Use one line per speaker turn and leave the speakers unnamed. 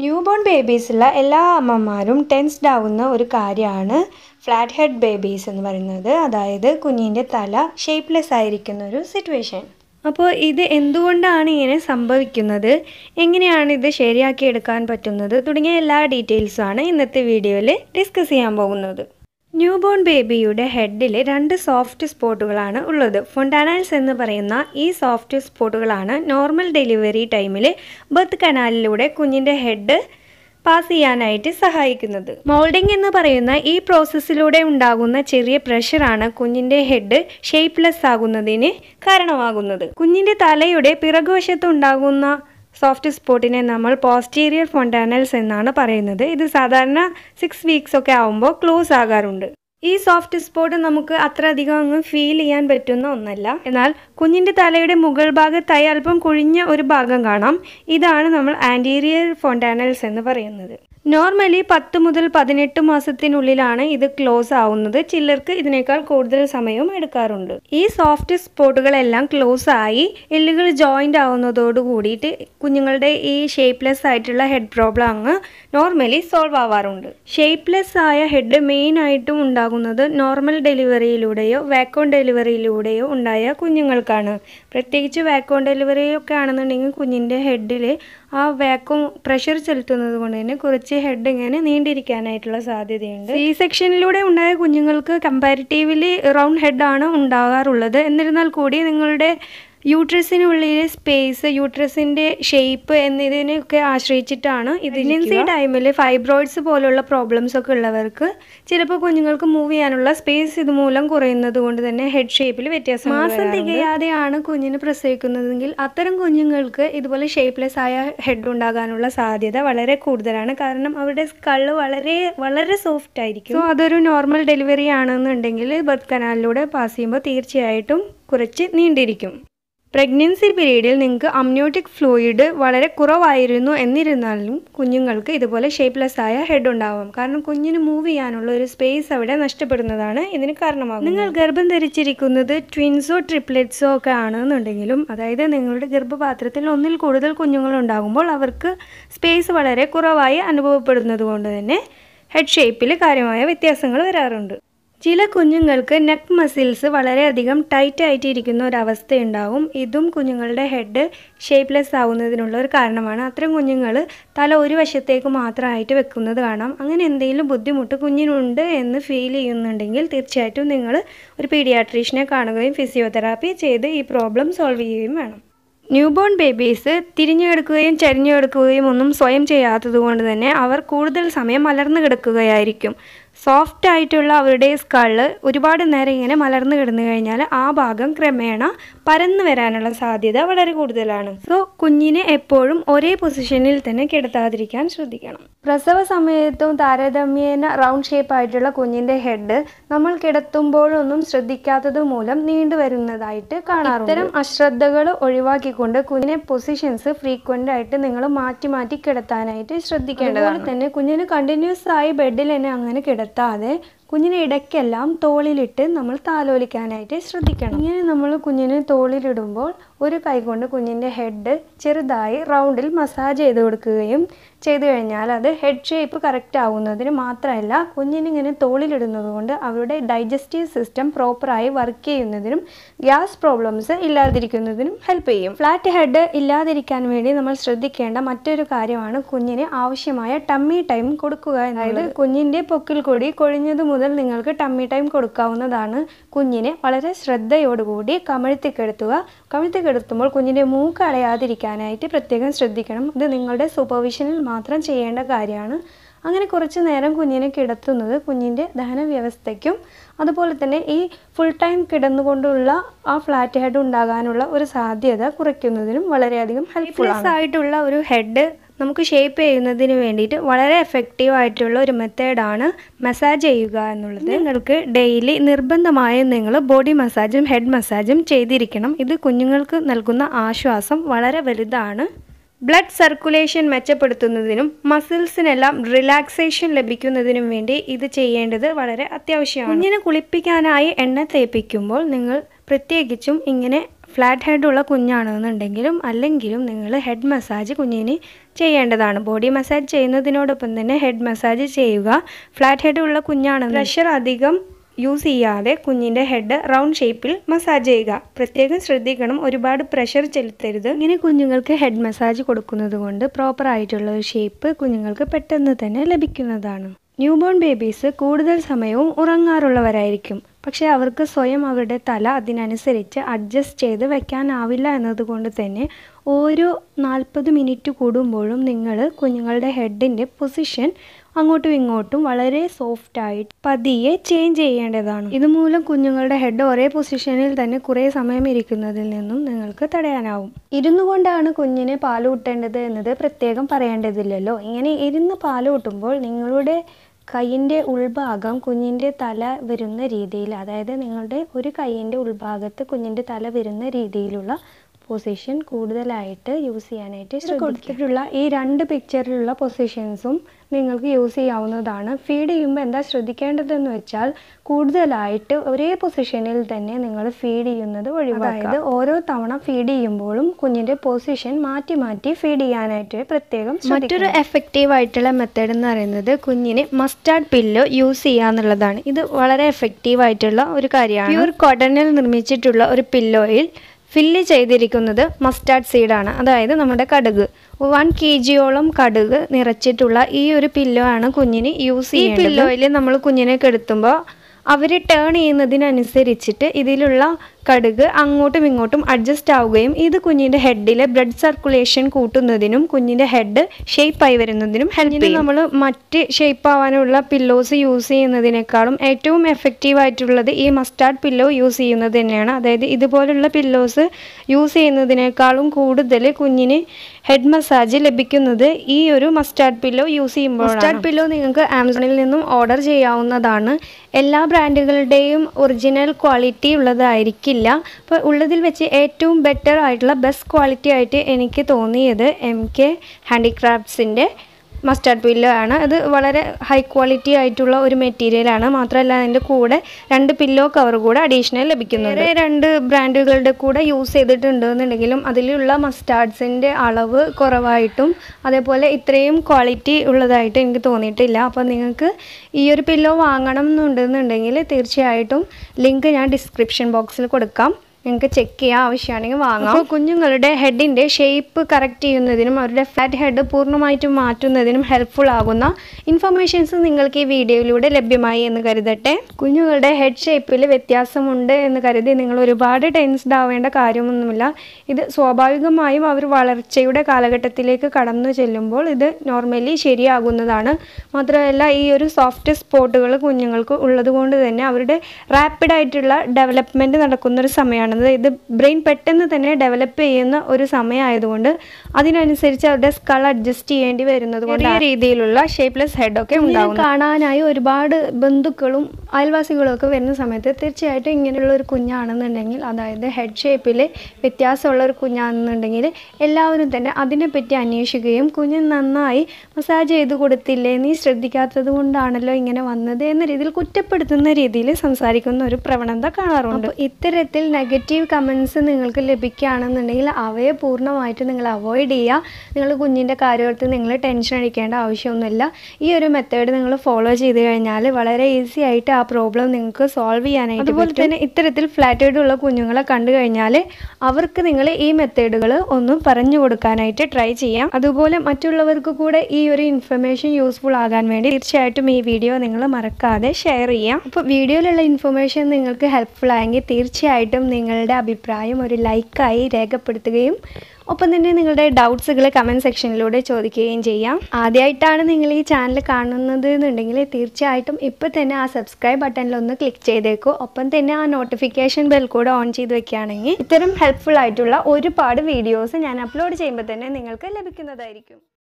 new born ബേബീസുള്ള എല്ലാ അമ്മമാരും tensed ആവുന്ന ഒരു കാര്യമാണ് ഫ്ലാറ്റ് ഹെഡ് ബേബീസ് എന്ന് പറയുന്നത് അതായത് കുഞ്ഞിൻ്റെ തല ഷേപ്പ്ലെസ് ആയിരിക്കുന്ന ഒരു സിറ്റുവേഷൻ അപ്പോൾ ഇത് എന്തുകൊണ്ടാണ് ഇങ്ങനെ സംഭവിക്കുന്നത് എങ്ങനെയാണ് ഇത് ശരിയാക്കി എടുക്കാൻ പറ്റുന്നത് തുടങ്ങിയ എല്ലാ ആണ് ഇന്നത്തെ വീഡിയോയിൽ ഡിസ്കസ് ചെയ്യാൻ പോകുന്നത് ന്യൂബോൺ ബേബിയുടെ ഹെഡിൽ രണ്ട് സോഫ്റ്റ് സ്പോട്ടുകളാണ് ഉള്ളത് ഫൊണ്ടാനാൽസ് എന്ന് പറയുന്ന ഈ സോഫ്റ്റ് സ്പോട്ടുകളാണ് നോർമൽ ഡെലിവറി ടൈമിൽ ബത്ത് കനാലിലൂടെ കുഞ്ഞിൻ്റെ ഹെഡ് പാസ് ചെയ്യാനായിട്ട് സഹായിക്കുന്നത് മോൾഡിംഗ് എന്ന് പറയുന്ന ഈ പ്രോസസ്സിലൂടെ ഉണ്ടാകുന്ന ചെറിയ പ്രഷറാണ് കുഞ്ഞിൻ്റെ ഹെഡ് ഷേപ്പ്ലെസ് ആകുന്നതിന് കാരണമാകുന്നത് കുഞ്ഞിൻ്റെ തലയുടെ പിറകുവശത്ത് ഉണ്ടാകുന്ന സോഫ്റ്റ് സ്പോട്ടിനെ നമ്മൾ പോസ്റ്റീരിയർ ഫോണ്ടാനൽസ് എന്നാണ് പറയുന്നത് ഇത് സാധാരണ സിക്സ് വീക്സ് ഒക്കെ ആവുമ്പോൾ ക്ലോസ് ആകാറുണ്ട് ഈ സോഫ്റ്റ് സ്പോട്ട് നമുക്ക് അത്ര അധികം അങ്ങ് ഫീൽ ചെയ്യാൻ പറ്റുന്ന ഒന്നല്ല എന്നാൽ കുഞ്ഞിൻ്റെ തലയുടെ മുകൾ ഭാഗത്തായി അല്പം കുഴിഞ്ഞ ഒരു ഭാഗം കാണാം ഇതാണ് നമ്മൾ ആൻറ്റീരിയർ ഫോണ്ടാനൽസ് എന്ന് പറയുന്നത് നോർമലി പത്ത് മുതൽ പതിനെട്ട് മാസത്തിനുള്ളിലാണ് ഇത് ക്ലോസ് ആവുന്നത് ചിലർക്ക് ഇതിനേക്കാൾ കൂടുതൽ സമയവും എടുക്കാറുണ്ട് ഈ സോഫ്റ്റ് സ്പോട്ടുകളെല്ലാം ക്ലോസ് ആയി എല്ലുകൾ ജോയിൻ്റ് ആവുന്നതോട് കൂടിയിട്ട് കുഞ്ഞുങ്ങളുടെ ഈ ഷേപ്പ്ലെസ് ആയിട്ടുള്ള ഹെഡ് പ്രോബ്ലം അങ്ങ് നോർമലി സോൾവ് ആവാറുണ്ട് ഷേപ്പ്ലെസ് ആയ ഹെഡ് മെയിൻ ആയിട്ടും ഉണ്ടാകുന്നത് നോർമൽ ഡെലിവറിയിലൂടെയോ വാക്കോൺ ഡെലിവറിയിലൂടെയോ ഉണ്ടായ കുഞ്ഞുങ്ങൾക്കാണ് പ്രത്യേകിച്ച് വാക്കോൺ ഡെലിവറിയൊക്കെ ആണെന്നുണ്ടെങ്കിൽ കുഞ്ഞിൻ്റെ ഹെഡിൽ ആ വാക്വം പ്രഷർ ചെലുത്തുന്നത് കൊണ്ട് തന്നെ കുറച്ച് ഹെഡ് ഇങ്ങനെ നീണ്ടിരിക്കാനായിട്ടുള്ള സാധ്യതയുണ്ട് സി സെക്ഷനിലൂടെ ഉണ്ടായ കുഞ്ഞുങ്ങൾക്ക് കമ്പാരിറ്റീവ്ലി റൗണ്ട് ഹെഡാണ് ഉണ്ടാകാറുള്ളത് എന്നിരുന്നാൽ കൂടി നിങ്ങളുടെ യൂട്രസിനുള്ളിലെ സ്പേസ് യൂട്രസിൻ്റെ ഷേപ്പ് എന്നതിനെയൊക്കെ ആശ്രയിച്ചിട്ടാണ് ഇതിനൻസി ടൈമിൽ ഫൈബ്രോയിഡ്സ് പോലുള്ള പ്രോബ്ലംസ് ഒക്കെ ഉള്ളവർക്ക് ചിലപ്പോൾ കുഞ്ഞുങ്ങൾക്ക് മൂവ് ചെയ്യാനുള്ള സ്പേസ് ഇതുമൂലം കുറയുന്നത് കൊണ്ട് തന്നെ ഹെഡ് ഷേപ്പിൽ വ്യത്യാസം മാസം തികയാതെയാണ് കുഞ്ഞിന് പ്രസവിക്കുന്നതെങ്കിൽ അത്തരം കുഞ്ഞുങ്ങൾക്ക് ഇതുപോലെ ഷേപ്പ്ലെസ് ആയ ഹെഡ് ഉണ്ടാകാനുള്ള സാധ്യത വളരെ കൂടുതലാണ് കാരണം അവരുടെ കള്ള് വളരെ വളരെ സോഫ്റ്റ് ആയിരിക്കും സോ അതൊരു നോർമൽ ഡെലിവറി ആണെന്നുണ്ടെങ്കിൽ ബർത്ത് കനാലിലൂടെ പാസ് ചെയ്യുമ്പോൾ തീർച്ചയായിട്ടും കുറച്ച് നീണ്ടിരിക്കും പ്രഗ്നൻസി പീരീഡിൽ നിങ്ങൾക്ക് അമ്നോട്ടിക് ഫ്ലൂയിഡ് വളരെ കുറവായിരുന്നു എന്നിരുന്നാലും കുഞ്ഞുങ്ങൾക്ക് ഇതുപോലെ ഷേപ്പ്ലെസ് ആയ ഹെഡ് ഉണ്ടാവാം കാരണം കുഞ്ഞിന് മൂവ് ചെയ്യാനുള്ള ഒരു സ്പേസ് അവിടെ നഷ്ടപ്പെടുന്നതാണ് ഇതിന് കാരണമാകും നിങ്ങൾ ഗർഭം ധരിച്ചിരിക്കുന്നത് ട്വിൻസോ ട്രിപ്ലെറ്റ്സോ ഒക്കെ ആണെന്നുണ്ടെങ്കിലും അതായത് നിങ്ങളുടെ ഗർഭപാത്രത്തിൽ ഒന്നിൽ കൂടുതൽ കുഞ്ഞുങ്ങൾ ഉണ്ടാകുമ്പോൾ അവർക്ക് സ്പേസ് വളരെ കുറവായി അനുഭവപ്പെടുന്നത് കൊണ്ട് തന്നെ ഹെഡ് ഷേപ്പിൽ കാര്യമായ വ്യത്യാസങ്ങൾ വരാറുണ്ട് ചില കുഞ്ഞുങ്ങൾക്ക് നെക്ക് മസിൽസ് വളരെയധികം ടൈറ്റ് ആയിട്ടിരിക്കുന്ന ഇരിക്കുന്ന ഒരു അവസ്ഥയുണ്ടാവും ഇതും കുഞ്ഞുങ്ങളുടെ ഹെഡ് ഷേപ്പ്ലെസ് ആവുന്നതിനുള്ള ഒരു കാരണമാണ് അത്തരം കുഞ്ഞുങ്ങൾ തല ഒരു വശത്തേക്ക് മാത്രമായിട്ട് വെക്കുന്നത് കാണാം അങ്ങനെ എന്തെങ്കിലും ബുദ്ധിമുട്ട് കുഞ്ഞിനുണ്ട് എന്ന് ഫീൽ ചെയ്യുന്നുണ്ടെങ്കിൽ തീർച്ചയായിട്ടും നിങ്ങൾ ഒരു പീഡിയാട്രീഷനെ കാണുകയും ഫിസിയോതെറാപ്പി ചെയ്ത് ഈ പ്രോബ്ലം സോൾവ് ചെയ്യുകയും വേണം ന്യൂബോൺ ബേബീസ് തിരിഞ്ഞു കിടക്കുകയും ചരിഞ്ഞു കിടക്കുകയും ഒന്നും സ്വയം ചെയ്യാത്തതുകൊണ്ട് തന്നെ അവർ കൂടുതൽ സമയം അലർന്നു കിടക്കുകയായിരിക്കും സോഫ്റ്റ് ആയിട്ടുള്ള അവരുടെ സ്കള് ഒരുപാട് നേരം ഇങ്ങനെ മലർന്നു കിടന്നു കഴിഞ്ഞാൽ ആ ഭാഗം ക്രമേണ പരന്നു വരാനുള്ള സാധ്യത വളരെ കൂടുതലാണ് സോ കുഞ്ഞിനെ എപ്പോഴും ഒരേ പൊസിഷനിൽ തന്നെ കിടത്താതിരിക്കാൻ ശ്രദ്ധിക്കണം പ്രസവ സമയത്തും താരതമ്യേന റൗണ്ട് ഷേപ്പ് ആയിട്ടുള്ള കുഞ്ഞിൻ്റെ ഹെഡ് നമ്മൾ കിടത്തുമ്പോഴൊന്നും ശ്രദ്ധിക്കാത്തത് മൂലം നീണ്ടുവരുന്നതായിട്ട് കാണാറുണ്ട് ഇത്തരം അശ്രദ്ധകൾ ഒഴിവാക്കിക്കൊണ്ട് കുഞ്ഞിനെ പൊസിഷൻസ് ഫ്രീക്വൻ്റ് ആയിട്ട് നിങ്ങൾ മാറ്റി മാറ്റി കിടത്താനായിട്ട് ശ്രദ്ധിക്കേണ്ടതാണ് തന്നെ കുഞ്ഞിന് കണ്ടിന്യൂസ് ആയി ബെഡിൽ തന്നെ അങ്ങനെ കിടത്തും realtà കുഞ്ഞിനെ ഇടയ്ക്കെല്ലാം തോളിലിട്ട് നമ്മൾ താലോലിക്കാനായിട്ട് ശ്രദ്ധിക്കണം ഇങ്ങനെ നമ്മൾ കുഞ്ഞിനെ തോളിലിടുമ്പോൾ ഒരു കൈകൊണ്ട് കുഞ്ഞിൻ്റെ ഹെഡ് ചെറുതായി റൗണ്ടിൽ മസാജ് ചെയ്ത് കൊടുക്കുകയും ചെയ്തു കഴിഞ്ഞാൽ അത് ഹെഡ് ഷേപ്പ് കറക്റ്റ് ആവുന്നതിന് മാത്രമല്ല കുഞ്ഞിനിങ്ങനെ തോളിലിടുന്നത് കൊണ്ട് അവരുടെ ഡൈജസ്റ്റീവ് സിസ്റ്റം പ്രോപ്പറായി വർക്ക് ചെയ്യുന്നതിനും ഗ്യാസ് പ്രോബ്ലംസ് ഇല്ലാതിരിക്കുന്നതിനും ഹെൽപ്പ് ചെയ്യും ഫ്ലാറ്റ് ഹെഡ് ഇല്ലാതിരിക്കാൻ വേണ്ടി നമ്മൾ ശ്രദ്ധിക്കേണ്ട മറ്റൊരു കാര്യമാണ് കുഞ്ഞിന് ആവശ്യമായ ടമ്മി ടൈം കൊടുക്കുക അതായത് കുഞ്ഞിൻ്റെ പൊക്കിൽ കൂടി കൊഴിഞ്ഞത് മുതൽ നിങ്ങൾക്ക് ടമ്മി ടൈം കൊടുക്കാവുന്നതാണ് കുഞ്ഞിനെ വളരെ ശ്രദ്ധയോടുകൂടി കമഴ്ത്തിക്കെടുത്തുക കമഴ്ത്തിക്കെടുത്തുമ്പോൾ കുഞ്ഞിൻ്റെ മൂക്ക് അടയാതിരിക്കാനായിട്ട് പ്രത്യേകം ശ്രദ്ധിക്കണം ഇത് നിങ്ങളുടെ സൂപ്പർവിഷനിൽ മാത്രം ചെയ്യേണ്ട കാര്യമാണ് അങ്ങനെ കുറച്ച് നേരം കുഞ്ഞിനെ കിടത്തുന്നത് കുഞ്ഞിൻ്റെ ദഹന വ്യവസ്ഥയ്ക്കും അതുപോലെ തന്നെ ഈ ഫുൾ ടൈം കിടന്നുകൊണ്ടുള്ള ആ ഫ്ലാറ്റ് ഹെഡ് ഉണ്ടാകാനുള്ള ഒരു സാധ്യത കുറയ്ക്കുന്നതിനും വളരെയധികം ഹെൽപ്ഫുൾ ആയിട്ടുള്ള ഒരു ഹെഡ് നമുക്ക് ഷേപ്പ് ചെയ്യുന്നതിന് വേണ്ടിയിട്ട് വളരെ എഫക്റ്റീവ് ആയിട്ടുള്ള ഒരു മെത്തേഡാണ് മസാജ് ചെയ്യുക എന്നുള്ളത് നിങ്ങൾക്ക് ഡെയിലി നിർബന്ധമായും നിങ്ങൾ ബോഡി മസാജും ഹെഡ് മസാജും ചെയ്തിരിക്കണം ഇത് കുഞ്ഞുങ്ങൾക്ക് നൽകുന്ന ആശ്വാസം വളരെ വലുതാണ് ബ്ലഡ് സർക്കുലേഷൻ മെച്ചപ്പെടുത്തുന്നതിനും മസിൽസിനെല്ലാം റിലാക്സേഷൻ ലഭിക്കുന്നതിനും വേണ്ടി ഇത് ചെയ്യേണ്ടത് വളരെ അത്യാവശ്യമാണ് കുഞ്ഞിനെ കുളിപ്പിക്കാനായി എണ്ണ തേപ്പിക്കുമ്പോൾ നിങ്ങൾ പ്രത്യേകിച്ചും ഇങ്ങനെ ഫ്ലാറ്റ് ഹെഡുള്ള കുഞ്ഞാണെന്നുണ്ടെങ്കിലും അല്ലെങ്കിലും നിങ്ങൾ ഹെഡ് മസാജ് കുഞ്ഞിന് ചെയ്യേണ്ടതാണ് ബോഡി മസാജ് ചെയ്യുന്നതിനോടൊപ്പം തന്നെ ഹെഡ് മസാജ് ചെയ്യുക ഫ്ലാറ്റ് ഹെഡ് ഉള്ള കുഞ്ഞാണ് പ്രഷർ അധികം യൂസ് ചെയ്യാതെ കുഞ്ഞിൻ്റെ ഹെഡ് റൗണ്ട് ഷേപ്പിൽ മസാജ് ചെയ്യുക പ്രത്യേകം ശ്രദ്ധിക്കണം ഒരുപാട് പ്രഷർ ചെലുത്തരുത് ഇങ്ങനെ കുഞ്ഞുങ്ങൾക്ക് ഹെഡ് മസാജ് കൊടുക്കുന്നത് കൊണ്ട് പ്രോപ്പർ ആയിട്ടുള്ള ഒരു ഷേപ്പ് കുഞ്ഞുങ്ങൾക്ക് പെട്ടെന്ന് തന്നെ ലഭിക്കുന്നതാണ് ന്യൂബോൺ ബേബീസ് കൂടുതൽ സമയവും ഉറങ്ങാറുള്ളവരായിരിക്കും പക്ഷേ അവർക്ക് സ്വയം അവരുടെ തല അതിനനുസരിച്ച് അഡ്ജസ്റ്റ് ചെയ്ത് വയ്ക്കാനാവില്ല എന്നതുകൊണ്ട് തന്നെ ഓരോ നാൽപ്പത് മിനിറ്റ് കൂടുമ്പോഴും നിങ്ങൾ കുഞ്ഞുങ്ങളുടെ ഹെഡിൻ്റെ പൊസിഷൻ അങ്ങോട്ടും ഇങ്ങോട്ടും വളരെ സോഫ്റ്റായിട്ട് പതിയെ ചേഞ്ച് ചെയ്യേണ്ടതാണ് ഇതുമൂലം കുഞ്ഞുങ്ങളുടെ ഹെഡ് ഒരേ പൊസിഷനിൽ തന്നെ കുറേ സമയം ഇരിക്കുന്നതിൽ നിന്നും നിങ്ങൾക്ക് തടയാനാവും ഇരുന്നു കൊണ്ടാണ് കുഞ്ഞിനെ പാലൂട്ടേണ്ടത് എന്നത് പ്രത്യേകം പറയേണ്ടതില്ലല്ലോ ഇങ്ങനെ ഇരുന്ന് പാലൂട്ടുമ്പോൾ നിങ്ങളുടെ കൈയിൻ്റെ ഉൾഭാഗം കുഞ്ഞിൻ്റെ തല വരുന്ന രീതിയിൽ അതായത് നിങ്ങളുടെ ഒരു കൈയിൻ്റെ ഉൾഭാഗത്ത് കുഞ്ഞിൻ്റെ തല വരുന്ന രീതിയിലുള്ള പൊസിഷൻ കൂടുതലായിട്ട് യൂസ് ചെയ്യാനായിട്ട് കൊടുത്തിട്ടുള്ള ഈ രണ്ട് പിക്ചറിലുള്ള പൊസിഷൻസും നിങ്ങൾക്ക് യൂസ് ചെയ്യാവുന്നതാണ് ഫീഡ് ചെയ്യുമ്പോൾ എന്താ ശ്രദ്ധിക്കേണ്ടതെന്ന് വെച്ചാൽ കൂടുതലായിട്ട് ഒരേ പൊസിഷനിൽ തന്നെ നിങ്ങൾ ഫീഡ് ചെയ്യുന്നത് ഒഴിവാക്കുക ഓരോ തവണ ഫീഡ് ചെയ്യുമ്പോഴും കുഞ്ഞിൻ്റെ പൊസിഷൻ മാറ്റി മാറ്റി ഫീഡ് ചെയ്യാനായിട്ട് പ്രത്യേകം മറ്റൊരു എഫക്റ്റീവ് ആയിട്ടുള്ള മെത്തേഡ് എന്ന് പറയുന്നത് കുഞ്ഞിന് മസ്റ്റാർഡ് പില്ലോ യൂസ് ചെയ്യുക എന്നുള്ളതാണ് ഇത് വളരെ എഫക്റ്റീവ് ആയിട്ടുള്ള ഒരു കാര്യമാണ് ഒരു കോട്ടണിൽ നിർമ്മിച്ചിട്ടുള്ള ഒരു പില്ലോയിൽ ഫില്ല് ചെയ്തിരിക്കുന്നത് മസ്റ്റാർഡ് സീഡാണ് അതായത് നമ്മുടെ കടുക് വൺ കെ ജിയോളം കടുക് നിറച്ചിട്ടുള്ള ഈ ഒരു പില്ലോ ആണ് കുഞ്ഞിന് യൂസ് ചെയ്യുന്നത് ഈ പില്ലോയിൽ നമ്മൾ കുഞ്ഞിനെ കെടുത്തുമ്പോൾ അവർ ടേൺ ചെയ്യുന്നതിനനുസരിച്ചിട്ട് ഇതിലുള്ള കടുക് അങ്ങോട്ടും ഇങ്ങോട്ടും അഡ്ജസ്റ്റ് ആവുകയും ഇത് കുഞ്ഞിൻ്റെ ഹെഡിലെ ബ്ലഡ് സർക്കുലേഷൻ കൂട്ടുന്നതിനും കുഞ്ഞിൻ്റെ ഹെഡ് ഷേപ്പായി വരുന്നതിനും ഹെൽപ്പിന് നമ്മൾ മറ്റ് ഷേപ്പ് ആവാനുള്ള പില്ലോസ് യൂസ് ചെയ്യുന്നതിനേക്കാളും ഏറ്റവും എഫക്റ്റീവ് ആയിട്ടുള്ളത് ഈ മസ്റ്റാർഡ് പില്ലോ യൂസ് ചെയ്യുന്നത് തന്നെയാണ് അതായത് ഇതുപോലുള്ള പില്ലോസ് യൂസ് ചെയ്യുന്നതിനേക്കാളും കൂടുതൽ കുഞ്ഞിന് ഹെഡ് മസാജ് ലഭിക്കുന്നത് ഈ ഒരു മസ്റ്റാർഡ് പില്ലോ യൂസ് ചെയ്യുമ്പോൾ മസ്റ്റാർഡ് പില്ലോ നിങ്ങൾക്ക് ആമസോണിൽ നിന്നും ഓർഡർ ചെയ്യാവുന്നതാണ് എല്ലാ ബ്രാൻഡുകളുടെയും ഒറിജിനൽ ക്വാളിറ്റി ഉള്ളതായിരിക്കില്ല അപ്പോൾ ഉള്ളതിൽ വെച്ച് ഏറ്റവും ബെറ്റർ ആയിട്ടുള്ള ബെസ്റ്റ് ക്വാളിറ്റി ആയിട്ട് എനിക്ക് തോന്നിയത് എം കെ ഹാൻഡിക്രാഫ്റ്റ്സിൻ്റെ മസ്റ്റാർഡ് പില്ലോ ആണ് അത് വളരെ ഹൈ ക്വാളിറ്റി ആയിട്ടുള്ള ഒരു മെറ്റീരിയലാണ് മാത്രമല്ല അതിൻ്റെ കൂടെ രണ്ട് പില്ലോ കവർ കൂടെ അഡീഷണൽ ലഭിക്കുന്നുണ്ട് രണ്ട് ബ്രാൻഡുകളുടെ കൂടെ യൂസ് എന്നുണ്ടെങ്കിലും അതിലുള്ള മസ്റ്റാർഡ്സിൻ്റെ അളവ് കുറവായിട്ടും അതേപോലെ ഇത്രയും ക്വാളിറ്റി ഉള്ളതായിട്ട് എനിക്ക് തോന്നിയിട്ടില്ല അപ്പോൾ നിങ്ങൾക്ക് ഈ ഒരു പില്ലോ വാങ്ങണം എന്നുണ്ടെന്നുണ്ടെങ്കിൽ തീർച്ചയായിട്ടും ലിങ്ക് ഞാൻ ഡിസ്ക്രിപ്ഷൻ ബോക്സിൽ കൊടുക്കാം നിങ്ങൾക്ക് ചെക്ക് ചെയ്യാൻ ആവശ്യമാണെങ്കിൽ വാങ്ങാം കുഞ്ഞുങ്ങളുടെ ഹെഡിൻ്റെ ഷേപ്പ് കറക്റ്റ് ചെയ്യുന്നതിനും അവരുടെ ഫ്ലാറ്റ് ഹെഡ് പൂർണ്ണമായിട്ടും മാറ്റുന്നതിനും ഹെൽപ്ഫുൾ ആകുന്ന ഇൻഫർമേഷൻസ് നിങ്ങൾക്ക് ഈ വീഡിയോയിലൂടെ ലഭ്യമായി എന്ന് കരുതട്ടെ കുഞ്ഞുങ്ങളുടെ ഹെഡ് ഷേപ്പിൽ വ്യത്യാസമുണ്ട് എന്ന് കരുതി നിങ്ങൾ ഒരുപാട് ടെൻസ്ഡ് ആവേണ്ട കാര്യമൊന്നുമില്ല ഇത് സ്വാഭാവികമായും അവർ വളർച്ചയുടെ കാലഘട്ടത്തിലേക്ക് കടന്നു ചെല്ലുമ്പോൾ ഇത് നോർമലി ശരിയാകുന്നതാണ് മാത്രമല്ല ഈ ഒരു സോഫ്റ്റ് സ്പോട്ടുകൾ കുഞ്ഞുങ്ങൾക്ക് ഉള്ളതുകൊണ്ട് തന്നെ അവരുടെ റാപ്പിഡായിട്ടുള്ള ഡെവലപ്മെൻറ്റ് നടക്കുന്നൊരു സമയമാണ് കാണുന്നത് ഇത് ബ്രെയിൻ പെട്ടെന്ന് തന്നെ ഡെവലപ്പ് ചെയ്യുന്ന ഒരു സമയമായതുകൊണ്ട് അതിനനുസരിച്ച് അവരുടെ സ്കൾ അഡ്ജസ്റ്റ് ചെയ്യേണ്ടി വരുന്നത് കൊണ്ട് ആ രീതിയിലുള്ള ഷേപ്പ്ലെസ് ഹെഡൊക്കെ ഉണ്ടാവും കാണാനായി ഒരുപാട് ബന്ധുക്കളും അയൽവാസികളും ഒക്കെ വരുന്ന സമയത്ത് തീർച്ചയായിട്ടും ഇങ്ങനെയുള്ള ഒരു കുഞ്ഞാണെന്നുണ്ടെങ്കിൽ അതായത് ഹെഡ് ഷേപ്പിൽ വ്യത്യാസമുള്ള ഒരു കുഞ്ഞാണെന്നുണ്ടെങ്കിൽ എല്ലാവരും തന്നെ അതിനെപ്പറ്റി അന്വേഷിക്കുകയും കുഞ്ഞ് നന്നായി മസാജ് ചെയ്ത് കൊടുത്തില്ലേ നീ ശ്രദ്ധിക്കാത്തത് കൊണ്ടാണല്ലോ ഇങ്ങനെ വന്നത് എന്ന രീതിയിൽ കുറ്റപ്പെടുത്തുന്ന രീതിയിൽ സംസാരിക്കുന്ന ഒരു പ്രവണത കാണാറുണ്ട് ഇത്തരത്തിൽ നെഗറ്റീവ് നെഗറ്റീവ് കമൻസ് നിങ്ങൾക്ക് ലഭിക്കുകയാണെന്നുണ്ടെങ്കിൽ അവയെ പൂർണ്ണമായിട്ട് നിങ്ങൾ അവോയ്ഡ് ചെയ്യുക നിങ്ങൾ കുഞ്ഞിൻ്റെ കാര്യത്തിൽ നിങ്ങൾ ടെൻഷൻ അടിക്കേണ്ട ആവശ്യമൊന്നുമില്ല ഈ ഒരു മെത്തേഡ് നിങ്ങൾ ഫോളോ ചെയ്ത് കഴിഞ്ഞാൽ വളരെ ഈസി ആയിട്ട് ആ പ്രോബ്ലം നിങ്ങൾക്ക് സോൾവ് ചെയ്യാനായിട്ട് അതുപോലെ തന്നെ ഇത്തരത്തിൽ ഫ്ലാറ്റേഡ് ഉള്ള കുഞ്ഞുങ്ങളെ കണ്ടു കഴിഞ്ഞാൽ അവർക്ക് നിങ്ങൾ ഈ മെത്തേഡുകൾ ഒന്നും പറഞ്ഞു കൊടുക്കാനായിട്ട് ട്രൈ ചെയ്യാം അതുപോലെ മറ്റുള്ളവർക്ക് കൂടെ ഈ ഒരു ഇൻഫർമേഷൻ യൂസ്ഫുൾ ആകാൻ വേണ്ടി തീർച്ചയായിട്ടും ഈ വീഡിയോ നിങ്ങൾ മറക്കാതെ ഷെയർ ചെയ്യാം അപ്പോൾ വീഡിയോയിലുള്ള ഇൻഫർമേഷൻ നിങ്ങൾക്ക് ഹെൽപ്ഫുൾ ആയെങ്കിൽ തീർച്ചയായിട്ടും നിങ്ങൾ നിങ്ങളുടെ അഭിപ്രായം ഒരു ലൈക്കായി രേഖപ്പെടുത്തുകയും ഒപ്പം തന്നെ നിങ്ങളുടെ ഡൗട്ട്സുകൾ കമൻറ്റ് സെക്ഷനിലൂടെ ചോദിക്കുകയും ചെയ്യാം ആദ്യമായിട്ടാണ് നിങ്ങൾ ഈ ചാനൽ കാണുന്നത് എന്നുണ്ടെങ്കിൽ തീർച്ചയായിട്ടും ഇപ്പോൾ തന്നെ ആ സബ്സ്ക്രൈബ് ബട്ടണിലൊന്ന് ക്ലിക്ക് ചെയ്തേക്കൂ ഒപ്പം തന്നെ ആ നോട്ടിഫിക്കേഷൻ ബെൽ കൂടെ ഓൺ ചെയ്ത് വെക്കുകയാണെങ്കിൽ ഇത്തരം ഹെൽപ്ഫുൾ ആയിട്ടുള്ള ഒരുപാട് വീഡിയോസ് ഞാൻ അപ്ലോഡ് ചെയ്യുമ്പോൾ തന്നെ നിങ്ങൾക്ക് ലഭിക്കുന്നതായിരിക്കും